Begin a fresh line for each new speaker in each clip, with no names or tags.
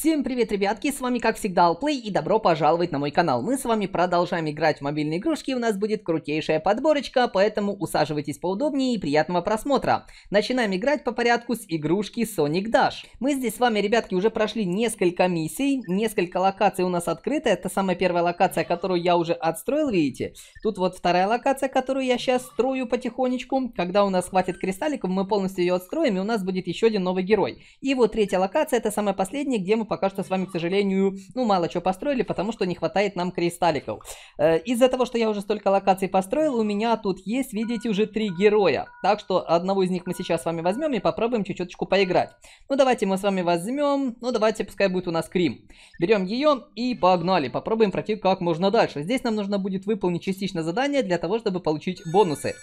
Всем привет, ребятки, с вами как всегда Алплей и добро пожаловать на мой канал. Мы с вами продолжаем играть в мобильные игрушки, у нас будет крутейшая подборочка, поэтому усаживайтесь поудобнее и приятного просмотра. Начинаем играть по порядку с игрушки Sonic Dash. Мы здесь с вами, ребятки, уже прошли несколько миссий, несколько локаций у нас открыто. Это самая первая локация, которую я уже отстроил, видите? Тут вот вторая локация, которую я сейчас строю потихонечку. Когда у нас хватит кристалликов, мы полностью ее отстроим, и у нас будет еще один новый герой. И вот третья локация, это самая последняя, где мы мы пока что с вами, к сожалению, ну, мало чего построили, потому что не хватает нам кристалликов. Э, из-за того, что я уже столько локаций построил, у меня тут есть, видите, уже три героя. Так что одного из них мы сейчас с вами возьмем и попробуем чуть-чуточку поиграть. Ну, давайте мы с вами возьмем, ну, давайте, пускай будет у нас Крим. Берем ее и погнали, попробуем пройти как можно дальше. Здесь нам нужно будет выполнить частично задание для того, чтобы получить бонусы.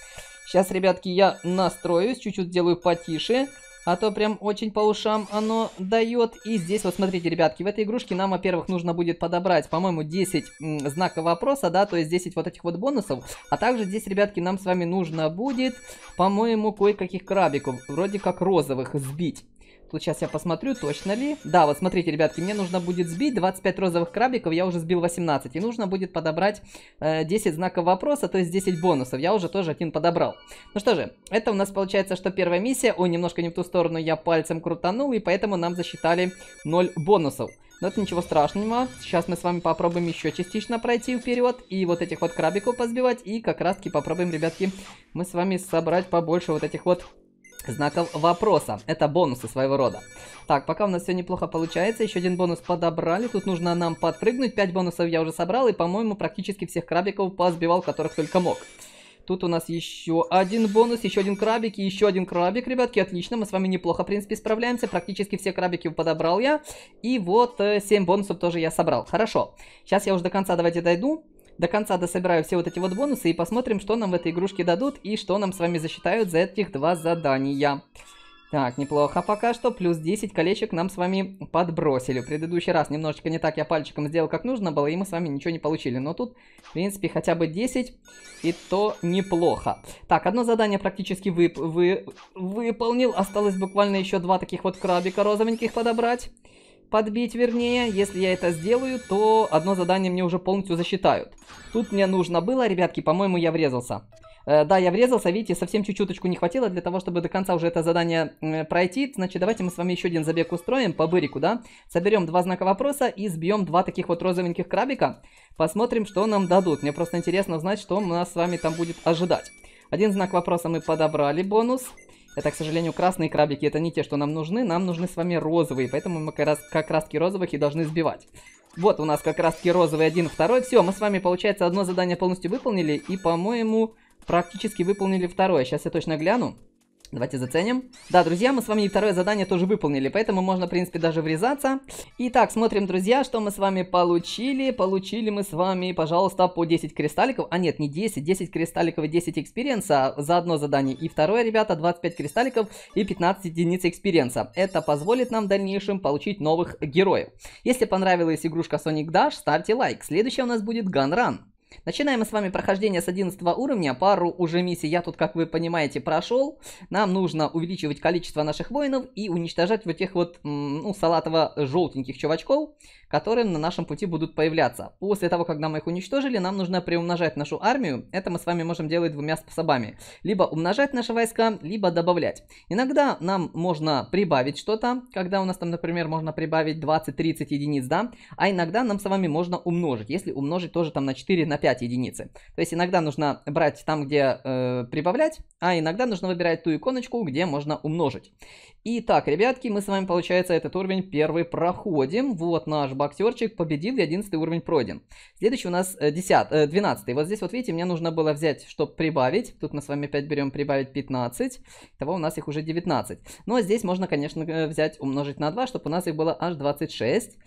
Сейчас, ребятки, я настроюсь, чуть-чуть делаю потише. А то прям очень по ушам оно дает. И здесь вот смотрите, ребятки, в этой игрушке нам, во-первых, нужно будет подобрать, по-моему, 10 знаков вопроса, да, то есть 10 вот этих вот бонусов. А также здесь, ребятки, нам с вами нужно будет, по-моему, кое-каких крабиков, вроде как розовых, сбить. Тут сейчас я посмотрю, точно ли. Да, вот смотрите, ребятки, мне нужно будет сбить 25 розовых крабиков, я уже сбил 18. И нужно будет подобрать э, 10 знаков вопроса, то есть 10 бонусов. Я уже тоже один подобрал. Ну что же, это у нас получается, что первая миссия. Ой, немножко не в ту сторону я пальцем крутанул, и поэтому нам засчитали 0 бонусов. Но это ничего страшного. Сейчас мы с вами попробуем еще частично пройти вперед. И вот этих вот крабиков позбивать. И как раз таки попробуем, ребятки, мы с вами собрать побольше вот этих вот знаков вопроса. Это бонусы своего рода. Так, пока у нас все неплохо получается. Еще один бонус подобрали. Тут нужно нам подпрыгнуть. 5 бонусов я уже собрал. И, по-моему, практически всех крабиков позбивал, которых только мог. Тут у нас еще один бонус, еще один крабик и еще один крабик, ребятки. Отлично, мы с вами неплохо, в принципе, справляемся. Практически все крабики подобрал я. И вот э, 7 бонусов тоже я собрал. Хорошо. Сейчас я уже до конца давайте дойду. До конца дособираю все вот эти вот бонусы и посмотрим, что нам в этой игрушке дадут и что нам с вами засчитают за этих два задания. Так, неплохо пока что. Плюс 10 колечек нам с вами подбросили. В предыдущий раз немножечко не так я пальчиком сделал, как нужно было, и мы с вами ничего не получили. Но тут, в принципе, хотя бы 10, и то неплохо. Так, одно задание практически вып вы выполнил. Осталось буквально еще два таких вот крабика розовеньких подобрать подбить, вернее. Если я это сделаю, то одно задание мне уже полностью засчитают. Тут мне нужно было, ребятки, по-моему, я врезался. Э, да, я врезался, видите, совсем чуть-чуточку не хватило для того, чтобы до конца уже это задание э, пройти. Значит, давайте мы с вами еще один забег устроим по бырику, да? Соберем два знака вопроса и сбьем два таких вот розовеньких крабика. Посмотрим, что нам дадут. Мне просто интересно знать, что у нас с вами там будет ожидать. Один знак вопроса мы подобрали, бонус. Бонус. Это, к сожалению, красные крабики, это не те, что нам нужны. Нам нужны с вами розовые, поэтому мы как раз как раз розовых и должны сбивать. Вот у нас как раз таки розовый один, второй. Все, мы с вами, получается, одно задание полностью выполнили. И, по-моему, практически выполнили второе. Сейчас я точно гляну. Давайте заценим. Да, друзья, мы с вами и второе задание тоже выполнили, поэтому можно, в принципе, даже врезаться. Итак, смотрим, друзья, что мы с вами получили. Получили мы с вами, пожалуйста, по 10 кристалликов. А нет, не 10, 10 кристалликов и 10 экспириенса за одно задание. И второе, ребята, 25 кристалликов и 15 единиц экспириенса. Это позволит нам в дальнейшем получить новых героев. Если понравилась игрушка Sonic Dash, ставьте лайк. Следующая у нас будет Gun Run. Начинаем мы с вами прохождение с 11 уровня. Пару уже миссий я тут, как вы понимаете, прошел. Нам нужно увеличивать количество наших воинов и уничтожать вот этих вот, ну, салатово-желтеньких чувачков которые на нашем пути будут появляться. После того, когда мы их уничтожили, нам нужно приумножать нашу армию. Это мы с вами можем делать двумя способами. Либо умножать наши войска, либо добавлять. Иногда нам можно прибавить что-то, когда у нас там, например, можно прибавить 20-30 единиц, да? А иногда нам с вами можно умножить, если умножить тоже там на 4, на 5 единицы. То есть иногда нужно брать там, где э, прибавлять, а иногда нужно выбирать ту иконочку, где можно умножить. Итак, ребятки, мы с вами, получается, этот уровень первый проходим. Вот наш боксерчик победил, и 11 уровень пройден. Следующий у нас 10, э, 12. Э, вот здесь вот видите, мне нужно было взять, чтобы прибавить. Тут мы с вами опять берем прибавить 15. Того у нас их уже 19. Но здесь можно, конечно, э, взять, умножить на 2, чтобы у нас их было аж 26.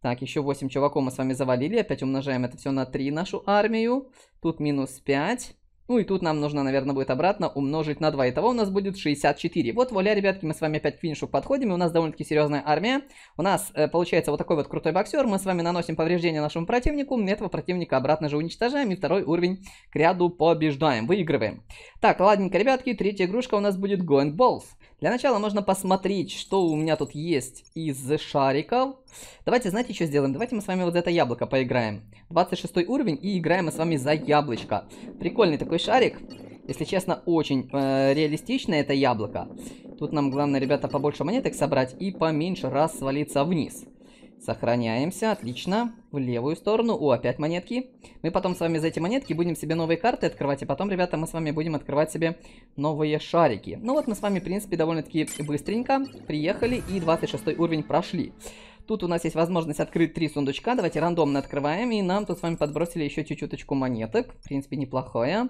Так, еще 8 чуваков мы с вами завалили. Опять умножаем это все на 3 нашу армию. Тут минус 5. Ну и тут нам нужно, наверное, будет обратно умножить на 2. Итого у нас будет 64. Вот, вуаля, ребятки, мы с вами опять к финишу подходим. И у нас довольно-таки серьезная армия. У нас э, получается вот такой вот крутой боксер. Мы с вами наносим повреждения нашему противнику. Этого противника обратно же уничтожаем. И второй уровень к ряду побеждаем. Выигрываем. Так, ладненько, ребятки. Третья игрушка у нас будет Going Balls. Для начала можно посмотреть, что у меня тут есть из шариков. Давайте, знаете, что сделаем? Давайте мы с вами вот за это яблоко поиграем. 26 уровень, и играем мы с вами за яблочко. Прикольный такой шарик. Если честно, очень э, реалистично это яблоко. Тут нам главное, ребята, побольше монеток собрать и поменьше раз свалиться вниз. Сохраняемся, отлично. В левую сторону. О, опять монетки. Мы потом с вами за эти монетки будем себе новые карты открывать, и потом, ребята, мы с вами будем открывать себе новые шарики. Ну вот мы с вами, в принципе, довольно-таки быстренько приехали и 26 уровень прошли. Тут у нас есть возможность открыть три сундучка. Давайте рандомно открываем. И нам тут с вами подбросили еще чуть-чуточку монеток. В принципе, неплохая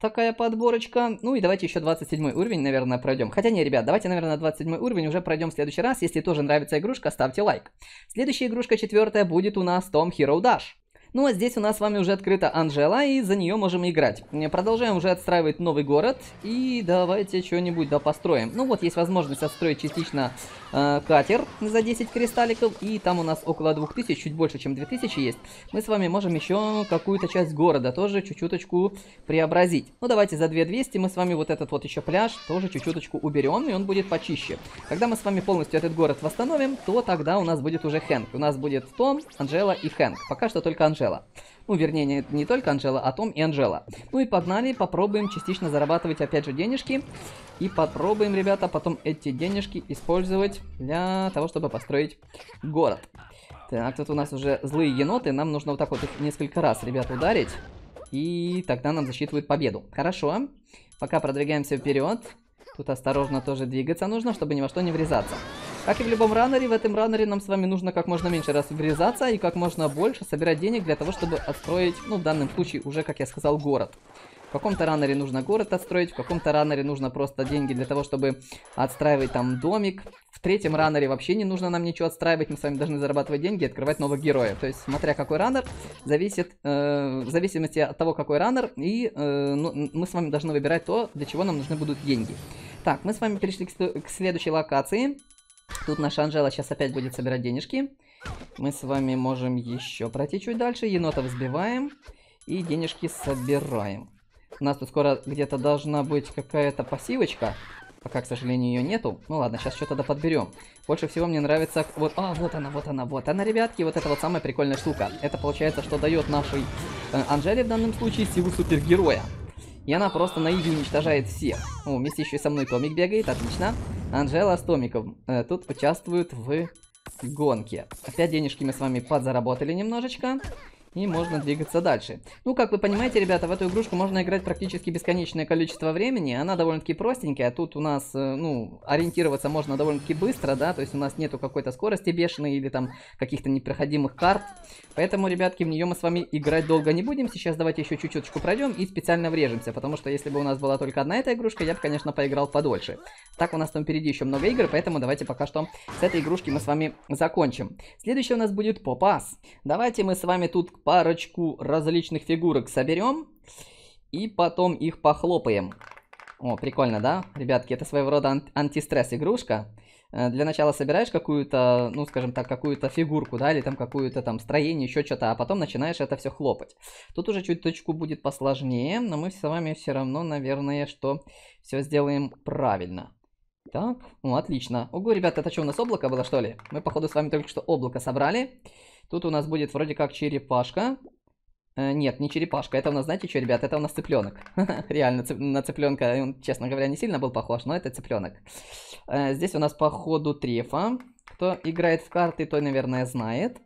Такая подборочка. Ну и давайте еще 27 уровень, наверное, пройдем. Хотя не, ребят, давайте, наверное, 27 уровень уже пройдем в следующий раз. Если тоже нравится игрушка, ставьте лайк. Следующая игрушка четвертая будет у нас Том Hero Dash. Ну а здесь у нас с вами уже открыта Анжела, и за нее можем играть. Продолжаем уже отстраивать новый город, и давайте что-нибудь да построим. Ну вот, есть возможность отстроить частично э, катер за 10 кристалликов, и там у нас около 2000, чуть больше, чем 2000 есть. Мы с вами можем еще какую-то часть города тоже чуть-чуточку преобразить. Ну давайте за 2200 мы с вами вот этот вот еще пляж тоже чуть-чуточку уберем, и он будет почище. Когда мы с вами полностью этот город восстановим, то тогда у нас будет уже Хэнк. У нас будет Том, Анжела и Хэнк. Пока что только Анжела. Анжела. Ну, вернее, не, не только Анжела, а Том и Анжела. Ну и погнали, попробуем частично зарабатывать опять же денежки. И попробуем, ребята, потом эти денежки использовать для того, чтобы построить город. Так, тут у нас уже злые еноты, нам нужно вот так вот их несколько раз, ребят, ударить. И тогда нам засчитывают победу. Хорошо. Пока продвигаемся вперед. Тут осторожно тоже двигаться нужно, чтобы ни во что не врезаться. Как и в любом раннере, в этом раннере нам с вами нужно как можно меньше раз врезаться и как можно больше собирать денег для того, чтобы отстроить, ну, в данном случае уже, как я сказал, город. В каком-то раннере нужно город отстроить, в каком-то раннере нужно просто деньги для того, чтобы отстраивать там домик. В третьем раннере вообще не нужно нам ничего отстраивать, мы с вами должны зарабатывать деньги и открывать новых героев. То есть, смотря какой раннер, зависит, э, в зависимости от того, какой раннер, и э, ну, мы с вами должны выбирать то, для чего нам нужны будут деньги. Так, мы с вами перешли к, к следующей локации. Тут наша Анжела сейчас опять будет собирать денежки. Мы с вами можем еще пройти чуть дальше. Енота взбиваем и денежки собираем. У нас тут скоро где-то должна быть какая-то пассивочка. Пока, к сожалению, ее нету. Ну ладно, сейчас что-то да подберем. Больше всего мне нравится... Вот, а, вот она, вот она, вот она, ребятки. Вот это вот самая прикольная штука. Это получается, что дает нашей э, Анжеле в данном случае силу супергероя. И она просто на изи уничтожает всех. О, вместе еще и со мной Томик бегает, отлично. Анжела с Томиком э, тут участвуют в гонке. Опять денежки мы с вами подзаработали немножечко. И можно двигаться дальше. Ну, как вы понимаете, ребята, в эту игрушку можно играть практически бесконечное количество времени. Она довольно-таки простенькая. А тут у нас, э, ну, ориентироваться можно довольно-таки быстро, да. То есть у нас нету какой-то скорости бешеной или там каких-то непроходимых карт. Поэтому, ребятки, в нее мы с вами играть долго не будем. Сейчас давайте еще чуть-чуточку пройдем и специально врежемся. Потому что если бы у нас была только одна эта игрушка, я бы, конечно, поиграл подольше. Так, у нас там впереди еще много игр, поэтому давайте пока что с этой игрушки мы с вами закончим. Следующее у нас будет попас. Давайте мы с вами тут парочку различных фигурок соберем. И потом их похлопаем. О, прикольно, да? Ребятки, это своего рода антистресс игрушка. Э, для начала собираешь какую-то, ну, скажем так, какую-то фигурку, да, или там какую-то там строение, еще что-то, а потом начинаешь это все хлопать. Тут уже чуть-чуть чуточку будет посложнее, но мы с вами все равно, наверное, что все сделаем правильно. Так, ну, отлично. Ого, ребята, это что, у нас облако было, что ли? Мы, походу, с вами только что облако собрали. Тут у нас будет вроде как черепашка. Э, нет, не черепашка. Это у нас, знаете что, ребят? Это у нас цыпленок. Реально, на цыпленка, он, честно говоря, не сильно был похож, но это цыпленок. Э, здесь у нас по ходу трефа. Кто играет в карты, той, наверное, знает.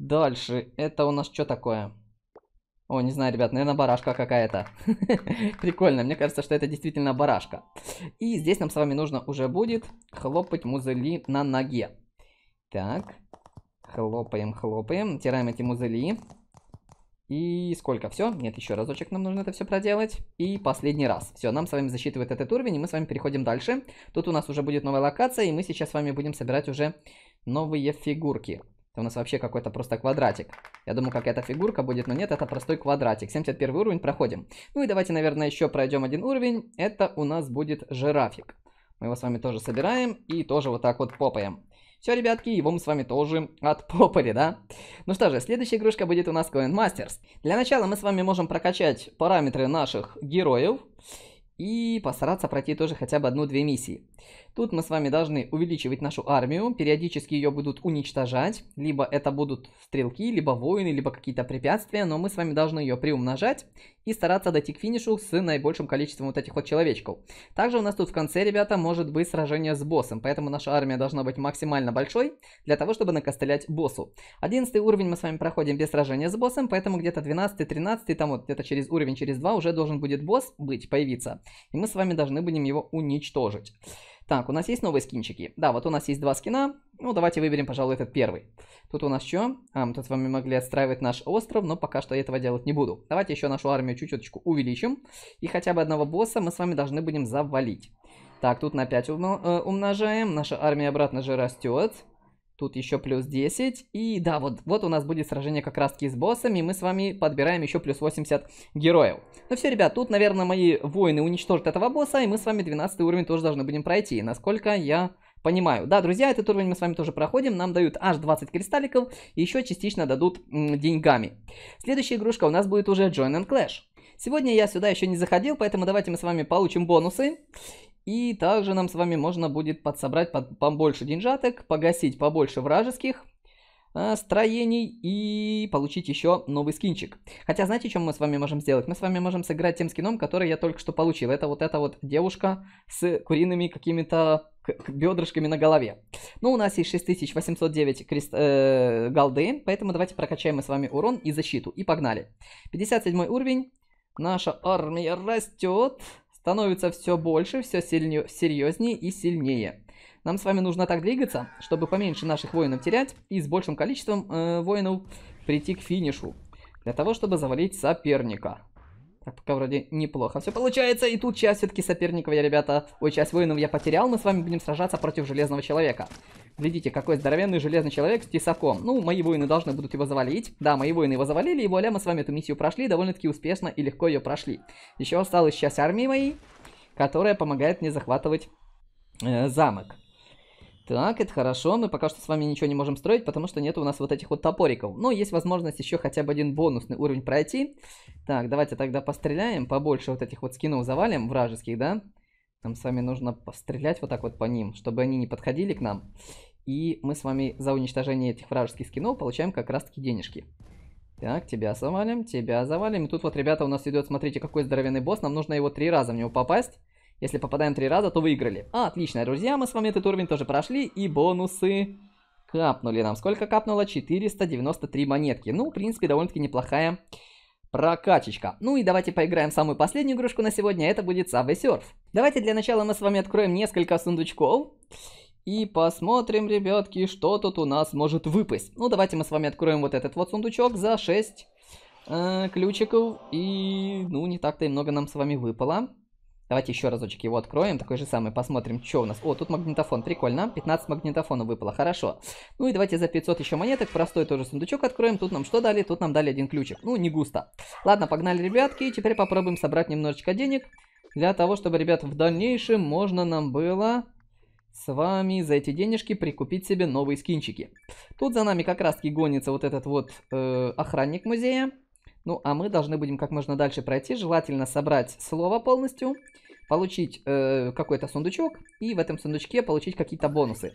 Дальше. Это у нас что такое? О, не знаю, ребят, наверное, барашка какая-то. Прикольно, мне кажется, что это действительно барашка. И здесь нам с вами нужно уже будет хлопать музыли на ноге. Так, Хлопаем, хлопаем. Тираем эти музыли. И сколько? Все? Нет, еще разочек нам нужно это все проделать. И последний раз. Все, нам с вами засчитывает этот уровень, и мы с вами переходим дальше. Тут у нас уже будет новая локация, и мы сейчас с вами будем собирать уже новые фигурки. Это у нас вообще какой-то просто квадратик. Я думаю, какая-то фигурка будет, но нет, это простой квадратик. 71 уровень проходим. Ну и давайте, наверное, еще пройдем один уровень. Это у нас будет жирафик. Мы его с вами тоже собираем и тоже вот так вот попаем. Все, ребятки, его мы с вами тоже отпопали, да? Ну что же, следующая игрушка будет у нас Coin Masters. Для начала мы с вами можем прокачать параметры наших героев и постараться пройти тоже хотя бы одну-две миссии. Тут мы с вами должны увеличивать нашу армию, периодически ее будут уничтожать, либо это будут стрелки, либо воины, либо какие-то препятствия, но мы с вами должны ее приумножать и стараться дойти к финишу с наибольшим количеством вот этих вот человечков. Также у нас тут в конце, ребята, может быть сражение с боссом, поэтому наша армия должна быть максимально большой для того, чтобы накостылять боссу. 11 уровень мы с вами проходим без сражения с боссом, поэтому где-то 12-13, там вот где-то через уровень, через два уже должен будет босс быть, появиться. И мы с вами должны будем его уничтожить. Так, у нас есть новые скинчики. Да, вот у нас есть два скина. Ну, давайте выберем, пожалуй, этот первый. Тут у нас что? А, мы тут с вами могли отстраивать наш остров, но пока что этого делать не буду. Давайте еще нашу армию чуть-чуть увеличим. И хотя бы одного босса мы с вами должны будем завалить. Так, тут на 5 э, умножаем. Наша армия обратно же растет. Тут еще плюс 10. И да, вот, вот у нас будет сражение как раз таки с боссами. И мы с вами подбираем еще плюс 80 героев. Ну все, ребят, тут, наверное, мои воины уничтожат этого босса. И мы с вами 12 уровень тоже должны будем пройти. Насколько я понимаю. Да, друзья, этот уровень мы с вами тоже проходим. Нам дают аж 20 кристалликов. еще частично дадут деньгами. Следующая игрушка у нас будет уже Join and Clash. Сегодня я сюда еще не заходил, поэтому давайте мы с вами получим бонусы. И также нам с вами можно будет подсобрать побольше деньжаток, погасить побольше вражеских э, строений и получить еще новый скинчик. Хотя знаете, чем мы с вами можем сделать? Мы с вами можем сыграть тем скином, который я только что получил. Это вот эта вот девушка с куриными какими-то бедрышками на голове. Ну, у нас есть 6809 крест... э, голды, поэтому давайте прокачаем мы с вами урон и защиту. И погнали. 57 уровень. Наша армия растет становится все больше, все сильнее, серьезнее и сильнее. Нам с вами нужно так двигаться, чтобы поменьше наших воинов терять и с большим количеством э, воинов прийти к финишу. Для того, чтобы завалить соперника. Пока вроде неплохо все получается, и тут часть все-таки соперников я, ребята, ой, часть воинов я потерял, мы с вами будем сражаться против Железного Человека. Глядите, какой здоровенный Железный Человек с тесаком. Ну, мои воины должны будут его завалить. Да, мои воины его завалили, и вуаля, мы с вами эту миссию прошли, довольно-таки успешно и легко ее прошли. Еще осталась часть армии моей, которая помогает мне захватывать э, замок. Так, это хорошо, мы пока что с вами ничего не можем строить, потому что нет у нас вот этих вот топориков. Но есть возможность еще хотя бы один бонусный уровень пройти. Так, давайте тогда постреляем, побольше вот этих вот скинов завалим, вражеских, да? Нам с вами нужно пострелять вот так вот по ним, чтобы они не подходили к нам. И мы с вами за уничтожение этих вражеских скинов получаем как раз-таки денежки. Так, тебя завалим, тебя завалим. И тут вот, ребята, у нас идет, смотрите, какой здоровенный босс. Нам нужно его три раза в него попасть. Если попадаем три раза, то выиграли. А, отлично, друзья, мы с вами этот уровень тоже прошли, и бонусы капнули нам. Сколько капнуло? 493 монетки. Ну, в принципе, довольно-таки неплохая прокачечка. Ну и давайте поиграем в самую последнюю игрушку на сегодня, это будет Subway Surf. Давайте для начала мы с вами откроем несколько сундучков. И посмотрим, ребятки, что тут у нас может выпасть. Ну, давайте мы с вами откроем вот этот вот сундучок за 6 э, ключиков. И, ну, не так-то и много нам с вами выпало. Давайте еще разочек его откроем, такой же самый, посмотрим, что у нас. О, тут магнитофон, прикольно, 15 магнитофонов выпало, хорошо. Ну и давайте за 500 еще монеток, простой тоже сундучок откроем, тут нам что дали? Тут нам дали один ключик, ну не густо. Ладно, погнали, ребятки, и теперь попробуем собрать немножечко денег, для того, чтобы, ребят, в дальнейшем можно нам было с вами за эти денежки прикупить себе новые скинчики. Тут за нами как раз-таки гонится вот этот вот э, охранник музея. Ну, а мы должны будем как можно дальше пройти. Желательно собрать слово полностью, получить э, какой-то сундучок и в этом сундучке получить какие-то бонусы.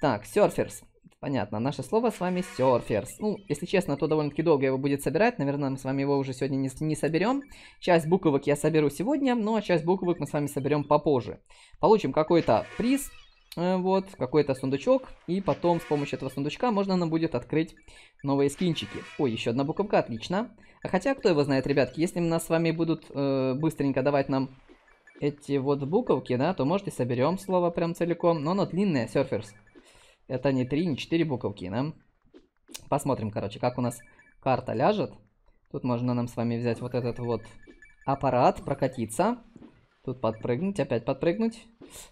Так, серферс. Понятно, наше слово с вами серферс. Ну, если честно, то довольно-таки долго его будет собирать. Наверное, мы с вами его уже сегодня не, не соберем. Часть буквок я соберу сегодня, но ну, а часть буквок мы с вами соберем попозже. Получим какой-то приз, э, вот, какой-то сундучок, и потом с помощью этого сундучка можно нам будет открыть новые скинчики. Ой, еще одна буковка, отлично. Отлично. А хотя, кто его знает, ребятки, если нас с вами будут э, быстренько давать нам эти вот буковки, да, то, можете соберем слово прям целиком. Но оно длинное, серферс. Это не три, не четыре буковки, да? Посмотрим, короче, как у нас карта ляжет. Тут можно нам с вами взять вот этот вот аппарат, прокатиться. Тут подпрыгнуть, опять подпрыгнуть.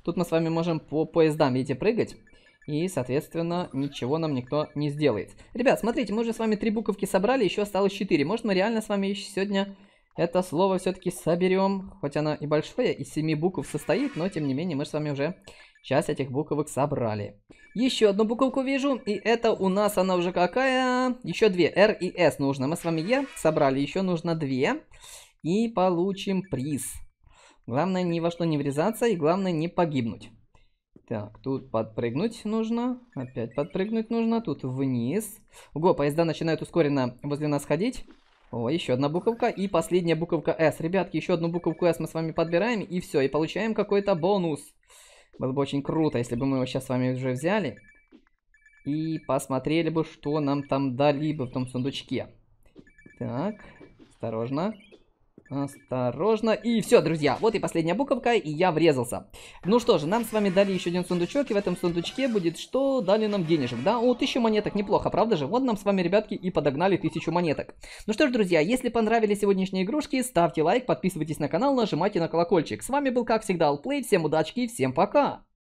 Тут мы с вами можем по поездам, видите, прыгать. И, соответственно, ничего нам никто не сделает. Ребят, смотрите, мы уже с вами три буковки собрали, еще осталось четыре. Может, мы реально с вами еще сегодня это слово все-таки соберем. Хоть оно и большое, из семи букв состоит, но, тем не менее, мы с вами уже часть этих буковок собрали. Еще одну буковку вижу, и это у нас она уже какая? Еще две, R и S нужно. Мы с вами E собрали, еще нужно две. И получим приз. Главное, ни во что не врезаться, и главное, не погибнуть. Так, тут подпрыгнуть нужно. Опять подпрыгнуть нужно. Тут вниз. Ого, поезда начинают ускоренно возле нас ходить. О, еще одна буковка. И последняя буковка S. Ребятки, еще одну буковку S мы с вами подбираем. И все, и получаем какой-то бонус. Было бы очень круто, если бы мы его сейчас с вами уже взяли. И посмотрели бы, что нам там дали бы в том сундучке. Так, осторожно. Осторожно. И все, друзья, вот и последняя буковка, и я врезался. Ну что же, нам с вами дали еще один сундучок, и в этом сундучке будет что? Дали нам денежек, да? О, тысячу монеток, неплохо, правда же? Вот нам с вами, ребятки, и подогнали тысячу монеток. Ну что ж, друзья, если понравились сегодняшние игрушки, ставьте лайк, подписывайтесь на канал, нажимайте на колокольчик. С вами был, как всегда, Алплей, всем удачки, всем пока!